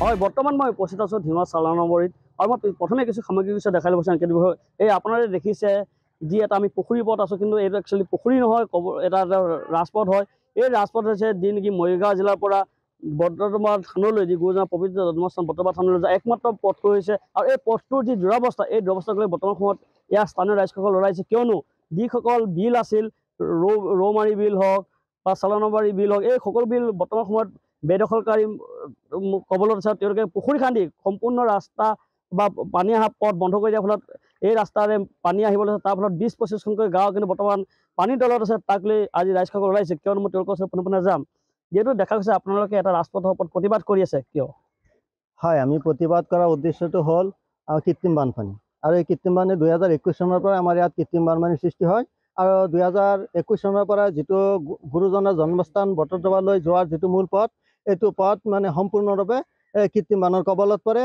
হয় বৰ্তমান মই উপস্থিত আছোঁ ধিমা চালানবৰীত আৰু মই প্ৰথমে কিছু সামগ্ৰী কিছু দেখাই লৈছোঁ আংকিত বিষয়ে এই আপোনাৰে দেখিছে যি এটা আমি পুখুৰী পথ আছোঁ কিন্তু এইটো একচুৱেলি পুখুৰী নহয় ক'ব এটা এটা ৰাজপথ হয় এই ৰাজপথ হৈছে যি নেকি মৰিগাঁও জিলাৰ পৰা বৰদমা থানলৈ যি গুৰুজনা পবিত্ৰ জন্মস্থান বৰ্তমান থানলৈ যায় একমাত্ৰ পথটো হৈছে আৰু এই পথটোৰ যি দুৰৱস্থা এই দুৰৱস্থাক লৈ বৰ্তমান সময়ত ইয়াৰ স্থানীয় ৰাইজসকল লৰাইছে কিয়নো যিসকল বিল আছিল ৰৌ ৰৌমাৰী বিল হওক বা চালানবাৰী বিল হওক এই সকলো বিল বৰ্তমান সময়ত বেদখলকাৰী কবলৰ আছে তেওঁলোকে পুখুৰী খান্দি সম্পূৰ্ণ ৰাস্তা বা পানী অহা পথ বন্ধ কৰি দিয়াৰ ফলত এই ৰাস্তাৰে পানী আহিবলৈ আছে তাৰ ফলত বিছ পঁচিছখনকৈ গাঁও কিন্তু বৰ্তমান পানীৰ তলত আছে তাক লৈ আজি ৰাইজসকল ওলাইছে কিয়নো মই তেওঁলোকৰ ওচৰত পোনে পোনে যাম যিহেতু দেখা গৈছে আপোনালোকে এটা ৰাজপথৰ ওপৰত প্ৰতিবাদ কৰি আছে কিয় হয় আমি প্ৰতিবাদ কৰাৰ উদ্দেশ্যটো হ'ল কৃত্ৰিম বানপানী আৰু এই কৃত্ৰিম বানপানী দুহেজাৰ একৈছ চনৰ পৰা আমাৰ ইয়াত কৃত্ৰিম বানপানীৰ সৃষ্টি হয় আৰু দুহেজাৰ একৈছ চনৰ পৰা যিটো গুৰুজনাৰ জন্মস্থান বটদ্ৰৱালৈ যোৱাৰ যিটো মূল পথ এইটো পথ মানে সম্পূৰ্ণৰূপে কীৰ্তিমানৰ কবলত পৰে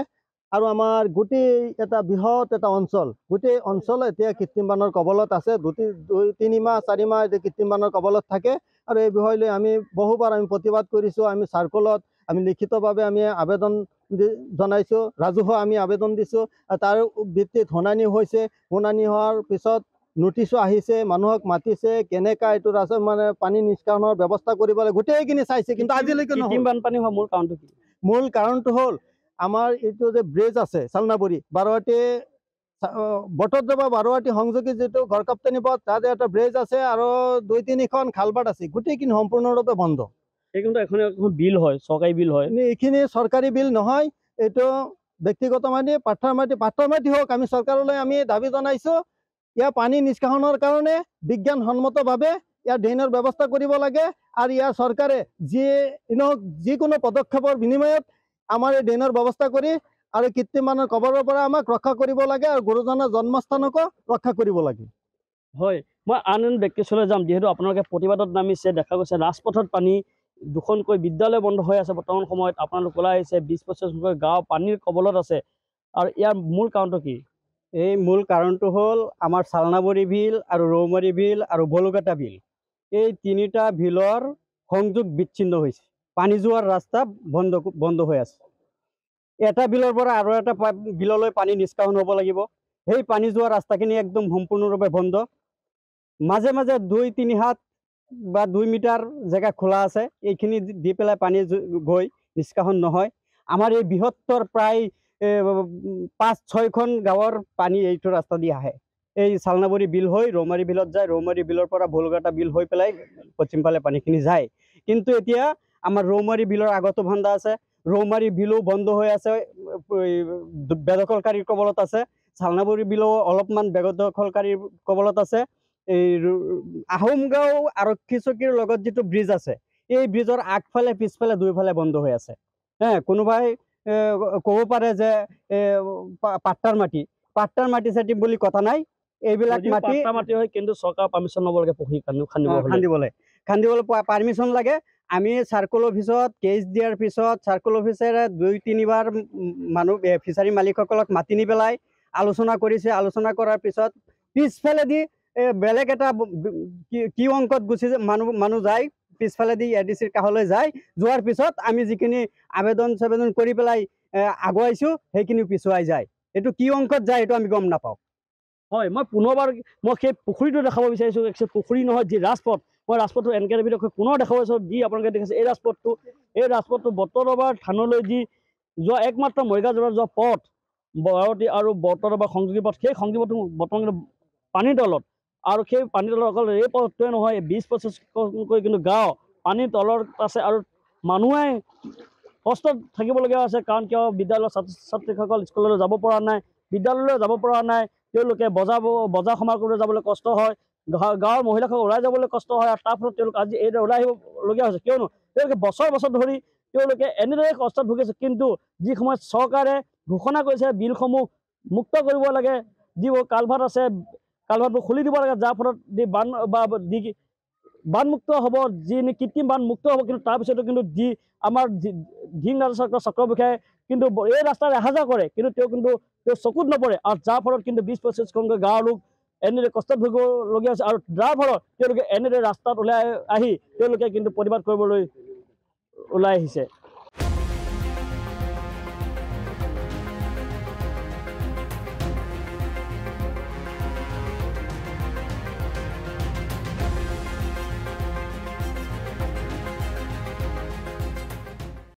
আৰু আমাৰ গোটেই এটা বৃহৎ এটা অঞ্চল গোটেই অঞ্চল এতিয়া কৃত্ৰিমবানৰ কবলত আছে দুটি দুই তিনিমাহ চাৰিমাহ এতিয়া কৃত্ৰিমবানৰ কবলত থাকে আৰু এই বিষয় লৈ আমি বহুবাৰ আমি প্ৰতিবাদ কৰিছোঁ আমি চাৰ্কলত আমি লিখিতভাৱে আমি আবেদন জনাইছোঁ ৰাজহুৱা আমি আবেদন দিছোঁ তাৰ ভিত্তিত শুনানি হৈছে শুনানি হোৱাৰ পিছত নটিছো আহিছে মানুহক মাতিছে কেনেকা এইটো মানে পানী নিষ্কাশনৰ ব্যৱস্থা কৰিব লাগে গোটেইখিনি চাইছে কিন্তু আজিলৈকে বানপানী হোৱা মূল কাৰণটো কি মূল কাৰণটো হ'ল আমাৰ এইটো যে ব্ৰিজ আছে চালনাবুৰী বাৰোৱাটী বটদ্ৰবা বাৰোৱাটী সংযোগী যিটো গড়কাপ্তানী পথ তাত এটা ব্ৰিজ আছে আৰু দুই তিনিখন খালবাট আছে গোটেইখিনি সম্পূৰ্ণৰূপে বন্ধ এইখিনিতো বিল হয় চৰকাৰী বিল হয় এইখিনি চৰকাৰী বিল নহয় এইটো ব্যক্তিগত মাটি পাথৰ মাটি পাথৰ মাটি হওক আমি চৰকাৰলৈ আমি দাবী জনাইছো ইয়াৰ পানী নিষ্কাশনৰ কাৰণে বিজ্ঞানসন্মতভাৱে ইয়াৰ ড্ৰেইনৰ ব্যৱস্থা কৰিব লাগে আৰু ইয়াৰ চৰকাৰে যিয়ে নহওক যিকোনো পদক্ষেপৰ বিনিময়ত আমাৰ এই ড্ৰেইনৰ ব্যৱস্থা কৰি আৰু কৃত্ৰিমানৰ কবৰৰ পৰা আমাক ৰক্ষা কৰিব লাগে আৰু গুৰুজনাৰ জন্মস্থানকো ৰক্ষা কৰিব লাগে হয় মই আন আন ব্যক্তিচলৈ যাম যিহেতু আপোনালোকে প্ৰতিবাদত নামিছে দেখা গৈছে ৰাজপথত পানী দুখনকৈ বিদ্যালয় বন্ধ হৈ আছে বৰ্তমান সময়ত আপোনালোক ওলাই আহিছে বিছ পঁচিছখনকৈ গাঁও পানীৰ কবলত আছে আৰু ইয়াৰ মূল কাৰণটো কি এই মূল কাৰণটো হ'ল আমাৰ চালনাবৰী বিল আৰু ৰৌমাৰী বিল আৰু বলুকাটা বিল এই তিনিটা বিলৰ সংযোগ বিচ্ছিন্ন হৈছে পানী যোৱাৰ ৰাস্তা বন্ধ বন্ধ হৈ আছে এটা বিলৰ পৰা আৰু এটা বিললৈ পানী নিষ্কাশন হ'ব লাগিব সেই পানী যোৱা ৰাস্তাখিনি একদম সম্পূৰ্ণৰূপে বন্ধ মাজে মাজে দুই তিনি হাত বা দুই মিটাৰ জেগা খোলা আছে এইখিনি দি পেলাই পানী গৈ নিষ্কাশন নহয় আমাৰ এই বৃহত্তৰ প্ৰায় পাঁচ ছয়খন গাঁৱৰ পানী এইটো ৰাস্তা দি আহে এই চালনাবুৰী বিল হৈ ৰৌমাৰী বিলত যায় ৰৌমাৰী বিলৰ পৰা ভুলগাটা বিল হৈ পেলাই পশ্চিম ফালে পানীখিনি যায় কিন্তু এতিয়া আমাৰ ৰৌমাৰী বিলৰ আগতো ভাণ্ডা আছে ৰৌমাৰী বিলো বন্ধ হৈ আছে বেদখলকাৰীৰ কবলত আছে চালনাবুৰী বিলো অলপমান বেদখলকাৰীৰ কবলত আছে এই আহোম গাঁও আৰক্ষী চকীৰ লগত যিটো ব্ৰিজ আছে এই ব্ৰিজৰ আগফালে পিছফালে দুইফালে বন্ধ হৈ আছে হে কোনোবাই ক'ব পাৰে যে পাট্টাৰ মাটি পাট্টাৰ মাটি চাটি বুলি কথা নাই এইবিলাক মাটি মাটি হয় কিন্তু চৰকাৰ পাৰ্মিশ্যন ল'ব লাগে পুখুৰী খান্দিব খান্দিবলৈ খান্দিবলৈ পাৰ্মিশ্যন লাগে আমি চাৰ্কল অফিচত কেছ দিয়াৰ পিছত চাৰ্কল অফিচেৰে দুই তিনিবাৰ মানুহ ফিচাৰী মালিকসকলক মাতি নি পেলাই আলোচনা কৰিছে আলোচনা কৰাৰ পিছত পিছফালেদি বেলেগ এটা কি অংকত গুচি যায় মানুহ মানুহ যায় পিছফালেদি এ ডি চিৰ কাষলৈ যায় যোৱাৰ পিছত আমি যিখিনি আবেদন চাবেদন কৰি পেলাই আগুৱাইছোঁ সেইখিনিও পিছুৱাই যায় এইটো কি অংকত যায় এইটো আমি গম নাপাওঁ হয় মই পুনৰবাৰ মই সেই পুখুৰীটো দেখাব বিচাৰিছোঁ একচুৱেলি পুখুৰী নহয় যি ৰাজপথ মই ৰাজপথটো এনকে কে ডেভিডক পুনৰ দেখাব বিচাৰোঁ যি আপোনালোকে দেখিছে এই ৰাজপথটো এই ৰাজপথটো বতৰবাৰ থানলৈ যি যোৱা একমাত্ৰ মৰিগাজোৰাৰ যোৱা পথ বৰাৱতী আৰু বতৰবাৰ সংযোগী পথ সেই সংযোগী পথটো বৰ্তমান পানীৰ তলত আৰু সেই পানীৰ তলৰ অকল এই পথটোৱে নহয় বিছ পঁচিছখনকৈ কিন্তু গাঁও পানীৰ তলত আছে আৰু মানুহে কষ্টত থাকিবলগীয়া হৈছে কাৰণ কিয় বিদ্যালয়ৰ ছাত্ৰ ছাত্ৰীসকল স্কুললৈ যাব পৰা নাই বিদ্যালয়লৈ যাব পৰা নাই তেওঁলোকে বজাব বজাৰ সমাৰ কৰিবলৈ যাবলৈ কষ্ট হয় গাঁৱৰ মহিলাসকল ওলাই যাবলৈ কষ্ট হয় আৰু তাৰ ফলত তেওঁলোক আজি এইদৰে ওলাই আহিবলগীয়া হৈছে কিয়নো তেওঁলোকে বছৰ বছৰ ধৰি তেওঁলোকে এনেদৰে কষ্টত ভুগিছে কিন্তু যি সময়ত চৰকাৰে ঘোষণা কৰিছে বিলসমূহ মুক্ত কৰিব লাগে যিবোৰ কালভাৰ আছে কালভাৰটো খুলি দিব লাগে যাৰ ফলত দি বান বা দি বানমুক্ত হ'ব যি নি কৃত্ৰিম বানমুক্ত হ'ব কিন্তু তাৰপিছতো কিন্তু যি আমাৰ ধিং ৰাজচক্ৰ চক্ৰবিষয়ে কিন্তু এই ৰাস্তাৰে অহা যোৱা কৰে কিন্তু তেওঁ কিন্তু তেওঁ চকুত নপৰে আৰু যাৰ ফলত কিন্তু বিছ পঁচিছখনকৈ গাঁৱৰ লোক এনেদৰে কষ্টত ভুগিবলগীয়া হৈছে আৰু যাৰ ফলত তেওঁলোকে এনেদৰে ৰাস্তাত ওলাই আহি তেওঁলোকে কিন্তু প্ৰতিবাদ কৰিবলৈ ওলাই আহিছে